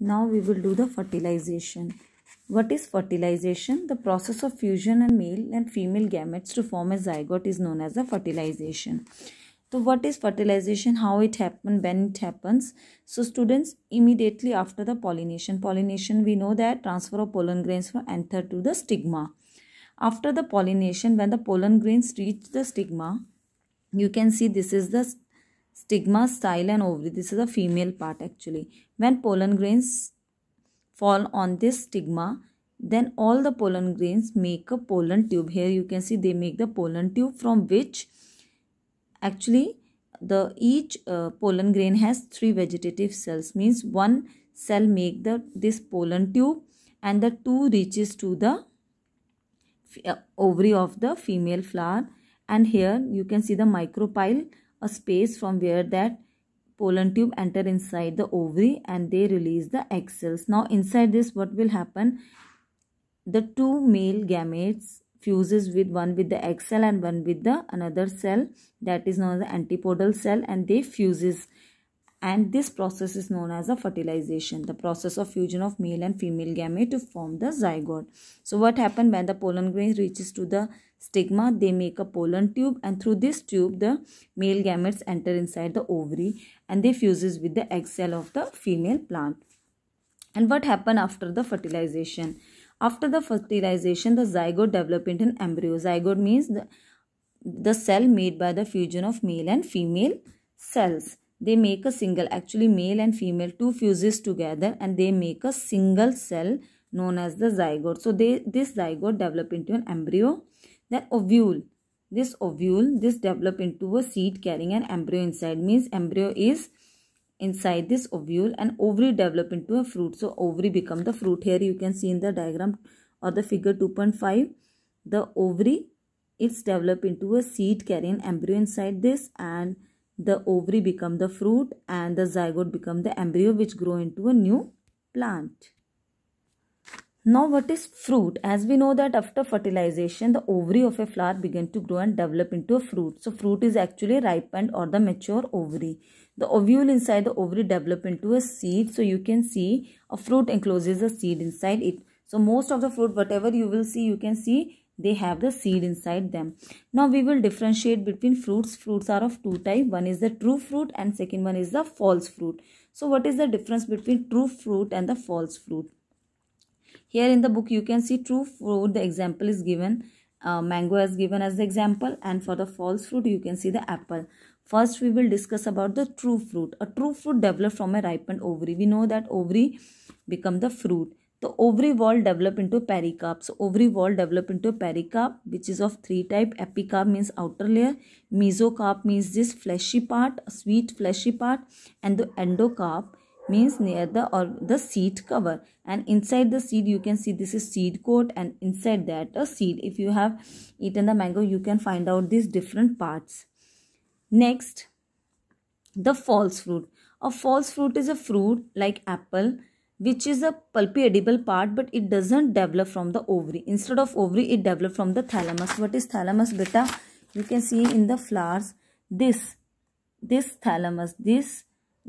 Now we will do the fertilization. What is fertilization? The process of fusion of male and female gametes to form a zygote is known as the fertilization. So what is fertilization? How it happens? When it happens? So students, immediately after the pollination. Pollination, we know that transfer of pollen grains from anther to the stigma. After the pollination, when the pollen grains reach the stigma, you can see this is the stigma style and ovary this is a female part actually when pollen grains fall on this stigma then all the pollen grains make a pollen tube here you can see they make the pollen tube from which actually the each uh, pollen grain has three vegetative cells means one cell make the this pollen tube and the two reaches to the uh, ovary of the female flower and here you can see the micropyle a space from where that pollen tube enter inside the ovary and they release the egg cells. Now inside this what will happen? The two male gametes fuses with one with the egg cell and one with the another cell that is known as the antipodal cell and they fuses and this process is known as a fertilization the process of fusion of male and female gamete to form the zygote so what happens when the pollen grain reaches to the stigma they make a pollen tube and through this tube the male gametes enter inside the ovary and they fuses with the egg cell of the female plant and what happen after the fertilization after the fertilization the zygote develop into an embryo zygote means the, the cell made by the fusion of male and female cells they make a single actually male and female two fuses together and they make a single cell known as the zygote so they this zygote develop into an embryo then ovule this ovule this develop into a seed carrying an embryo inside means embryo is inside this ovule and ovary develop into a fruit so ovary become the fruit here you can see in the diagram or the figure 2.5 the ovary it's develop into a seed carrying embryo inside this and the ovary become the fruit and the zygote become the embryo which grow into a new plant. Now what is fruit? As we know that after fertilization the ovary of a flower begin to grow and develop into a fruit. So fruit is actually ripened or the mature ovary. The ovule inside the ovary develop into a seed. So you can see a fruit encloses a seed inside it. So most of the fruit whatever you will see you can see they have the seed inside them now we will differentiate between fruits fruits are of two type one is the true fruit and second one is the false fruit so what is the difference between true fruit and the false fruit here in the book you can see true fruit the example is given uh, mango is given as the example and for the false fruit you can see the apple first we will discuss about the true fruit a true fruit developed from a ripened ovary we know that ovary become the fruit the ovary wall develop into pericarp so ovary wall develop into pericarp which is of three type epicarp means outer layer mesocarp means this fleshy part sweet fleshy part and the endocarp means near the or the seed cover and inside the seed you can see this is seed coat and inside that a seed if you have eaten the mango you can find out these different parts next the false fruit a false fruit is a fruit like apple which is a pulpy edible part but it doesn't develop from the ovary instead of ovary it develops from the thalamus what is thalamus beta you can see in the flowers this this thalamus this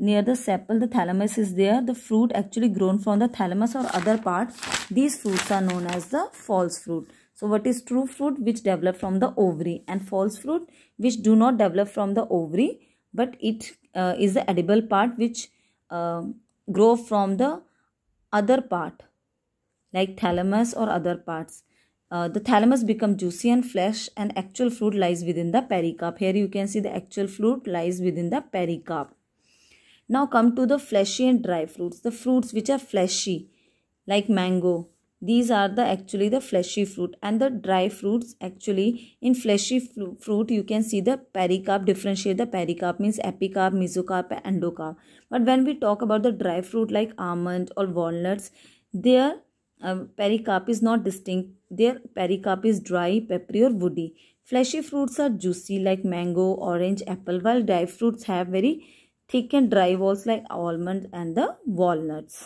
near the sepal the thalamus is there the fruit actually grown from the thalamus or other part these fruits are known as the false fruit so what is true fruit which develop from the ovary and false fruit which do not develop from the ovary but it uh, is the edible part which uh, grow from the other part like thalamus or other parts. Uh, the thalamus become juicy and flesh and actual fruit lies within the pericarp. Here you can see the actual fruit lies within the pericarp. Now come to the fleshy and dry fruits. The fruits which are fleshy like mango, these are the actually the fleshy fruit and the dry fruits actually in fleshy fruit you can see the pericarp differentiate the pericarp means epicarp mesocarp and endocarp but when we talk about the dry fruit like almond or walnuts their uh, pericarp is not distinct their pericarp is dry peppery or woody fleshy fruits are juicy like mango orange apple while dry fruits have very thick and dry walls like almond and the walnuts